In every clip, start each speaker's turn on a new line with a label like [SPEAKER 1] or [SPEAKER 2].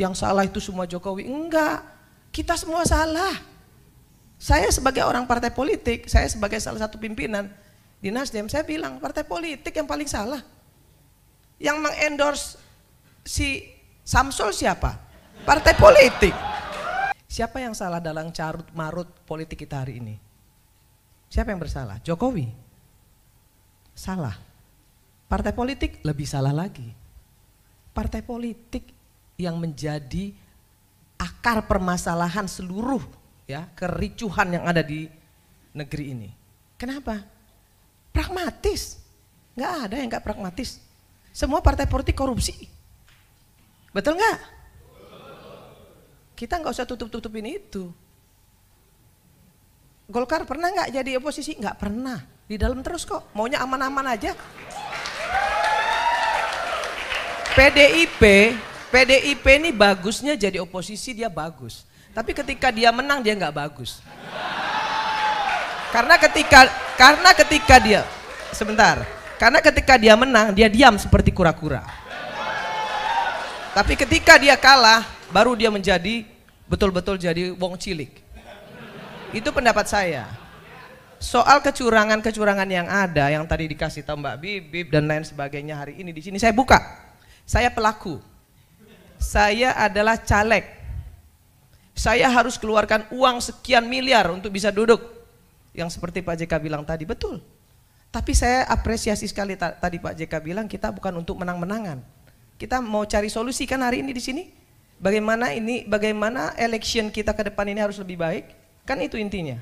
[SPEAKER 1] yang salah itu semua Jokowi. Enggak, kita semua salah. Saya sebagai orang partai politik, saya sebagai salah satu pimpinan di Nasdem, saya bilang partai politik yang paling salah. Yang mengendorse si Samsul siapa? Partai politik. Siapa yang salah dalam carut marut politik kita hari ini? Siapa yang bersalah? Jokowi. Salah. Partai politik lebih salah lagi. Partai politik yang menjadi akar permasalahan seluruh ya kericuhan yang ada di negeri ini. Kenapa? Pragmatis. Enggak ada yang enggak pragmatis. Semua partai politik korupsi. Betul enggak? Kita enggak usah tutup-tutupin itu. Golkar pernah enggak jadi oposisi? Enggak pernah. Di dalam terus kok. Maunya aman-aman aja. PDIP PDIP ini bagusnya jadi oposisi dia bagus. Tapi ketika dia menang dia nggak bagus. Karena ketika karena ketika dia sebentar, karena ketika dia menang dia diam seperti kura-kura. Tapi ketika dia kalah baru dia menjadi betul-betul jadi wong cilik. Itu pendapat saya. Soal kecurangan-kecurangan yang ada yang tadi dikasih tahu Mbak Bibib dan lain sebagainya hari ini di sini saya buka. Saya pelaku saya adalah caleg. Saya harus keluarkan uang sekian miliar untuk bisa duduk. Yang seperti Pak JK bilang tadi, betul. Tapi saya apresiasi sekali tadi Pak JK bilang kita bukan untuk menang-menangan. Kita mau cari solusi kan hari ini di sini. Bagaimana ini, bagaimana election kita ke depan ini harus lebih baik. Kan itu intinya.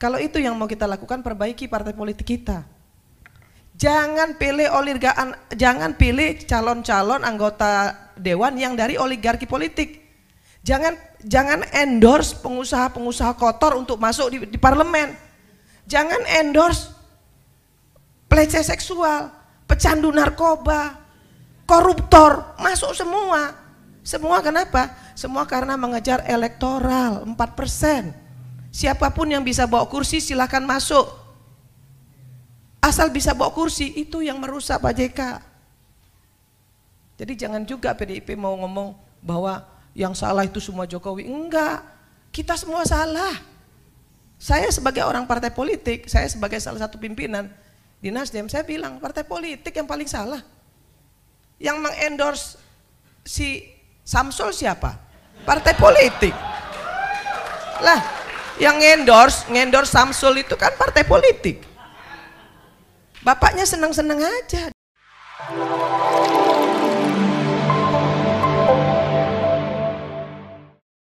[SPEAKER 1] Kalau itu yang mau kita lakukan perbaiki partai politik kita. Jangan pilih oligarki, jangan pilih calon-calon anggota dewan yang dari oligarki politik. Jangan jangan endorse pengusaha-pengusaha kotor untuk masuk di, di parlemen. Jangan endorse pelecehan seksual, pecandu narkoba, koruptor, masuk semua. Semua kenapa? Semua karena mengejar elektoral 4%. Siapapun yang bisa bawa kursi silahkan masuk. Asal bisa bawa kursi itu yang merusak Pak JK. Jadi jangan juga PDIP mau ngomong bahwa yang salah itu semua Jokowi. Enggak, kita semua salah. Saya sebagai orang partai politik, saya sebagai salah satu pimpinan di Nasdem, saya bilang partai politik yang paling salah. Yang mengendorse si Samsul siapa? Partai politik. Lah, yang endorse, ngendorse Samsul itu kan partai politik. Bapaknya senang-senang aja